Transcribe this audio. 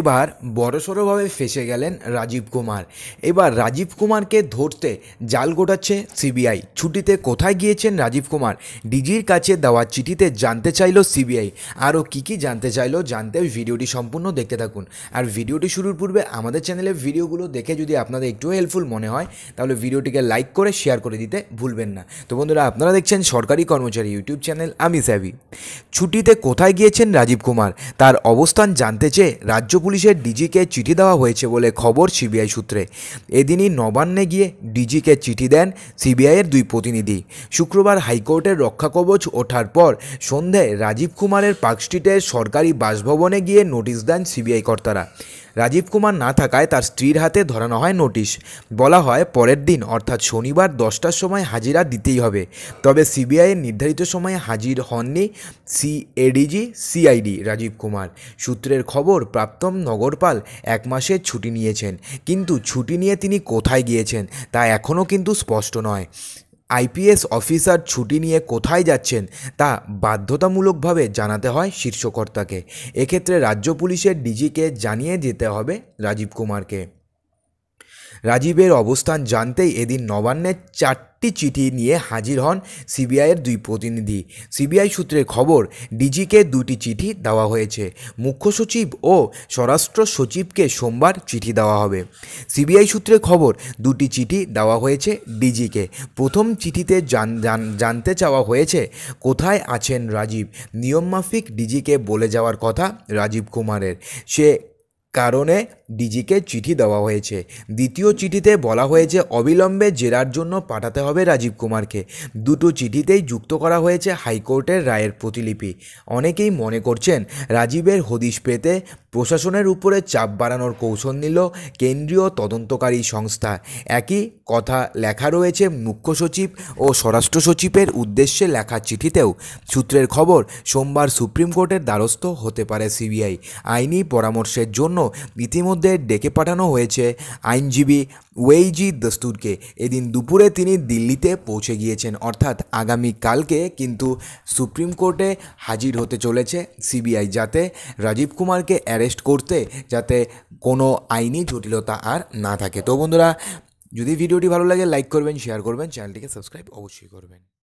এবার বড়সড়ভাবে ফেঁসে গেলেন রাজীব কুমার এবার রাজীব কুমারকে ধরতে জাল গোটাচ্ছে সিবিআই ছুটিতে কোথায় গিয়েছেন রাজীব কুমার ডিজির কাছে দেওয়া চিঠিতে জানতে চাইল সিবিআই আরও কী কী জানতে চাইল জানতে ভিডিওটি সম্পূর্ণ দেখতে থাকুন আর ভিডিওটি শুরুর পূর্বে আমাদের চ্যানেলের ভিডিওগুলো দেখে যদি আপনাদের একটু হেল্পফুল মনে হয় তাহলে ভিডিওটিকে লাইক করে শেয়ার করে দিতে ভুলবেন না তো বন্ধুরা আপনারা দেখছেন সরকারি কর্মচারী ইউটিউব চ্যানেল আমি স্যাবি ছুটিতে কোথায় গিয়েছেন রাজীব কুমার তার অবস্থান জানতে চেয়ে রাজ্য পুলিশের ডিজিকে চিঠি দেওয়া হয়েছে বলে খবর সিবিআই সূত্রে এদিনই নবান্নে গিয়ে ডিজিকে চিঠি দেন সিবিআইয়ের দুই প্রতিনিধি শুক্রবার হাইকোর্টের রক্ষাকবচ ওঠার পর সন্ধ্যায় রাজীব কুমারের পার্ক স্ট্রিটের সরকারি বাসভবনে গিয়ে নোটিশ দেন সিবিআই কর্তারা রাজীব কুমার না থাকায় তার স্ত্রীর হাতে ধরানো হয় নোটিশ বলা হয় পরের দিন অর্থাৎ শনিবার দশটার সময় হাজিরা দিতেই হবে তবে সিবিআইয়ের নির্ধারিত সময়ে হাজির হননি সিএডিজি সিআইডি রাজীব কুমার সূত্রের খবর প্রাপ্তম নগরপাল এক মাসের ছুটি নিয়েছেন কিন্তু ছুটি নিয়ে তিনি কোথায় গিয়েছেন তা এখনও কিন্তু স্পষ্ট নয় আইপিএস অফিসার ছুটি নিয়ে কোথায় যাচ্ছেন তা বাধ্যতামূলকভাবে জানাতে হয় শীর্ষকর্তাকে এক্ষেত্রে রাজ্য পুলিশের ডিজিকে জানিয়ে যেতে হবে রাজীব কুমারকে রাজীবের অবস্থান জানতেই এদিন নবান্নের চারটি চিঠি নিয়ে হাজির হন সিবিআইয়ের দুই প্রতিনিধি সিবিআই সূত্রে খবর ডিজিকে দুটি চিঠি দেওয়া হয়েছে মুখ্য সচিব ও স্বরাষ্ট্র সচিবকে সোমবার চিঠি দেওয়া হবে সিবিআই সূত্রে খবর দুটি চিঠি দেওয়া হয়েছে ডিজিকে প্রথম চিঠিতে জানতে চাওয়া হয়েছে কোথায় আছেন রাজীব নিয়মমাফিক ডিজিকে বলে যাওয়ার কথা রাজীব কুমারের সে কারণে ডিজিকে চিঠি দেওয়া হয়েছে দ্বিতীয় চিঠিতে বলা হয়েছে অবিলম্বে জেরার জন্য পাঠাতে হবে রাজীব কুমারকে দুটো চিঠিতেই যুক্ত করা হয়েছে হাইকোর্টের রায়ের প্রতিলিপি অনেকেই মনে করছেন রাজীবের হদিস পেতে প্রশাসনের উপরে চাপ বাড়ানোর কৌশল নিল কেন্দ্রীয় তদন্তকারী সংস্থা একই কথা লেখা রয়েছে মুখ্য সচিব ও স্বরাষ্ট্র সচিবের উদ্দেশ্যে লেখা চিঠিতেও সূত্রের খবর সোমবার সুপ্রিম কোর্টের দ্বারস্থ হতে পারে সিবিআই আইনি পরামর্শের জন্য ইতিমধ্যে মধ্যে ডেকে পাঠানো হয়েছে আইনজীবী ওয়েইজি দস্তুরকে এদিন দুপুরে তিনি দিল্লিতে পৌঁছে গিয়েছেন অর্থাৎ আগামী কালকে কিন্তু সুপ্রিম কোর্টে হাজির হতে চলেছে সিবিআই যাতে রাজীব কুমারকে অ্যারেস্ট করতে যাতে কোনো আইনি জটিলতা আর না থাকে তো বন্ধুরা যদি ভিডিওটি ভালো লাগে লাইক করবেন শেয়ার করবেন চ্যানেলটিকে সাবস্ক্রাইব অবশ্যই করবেন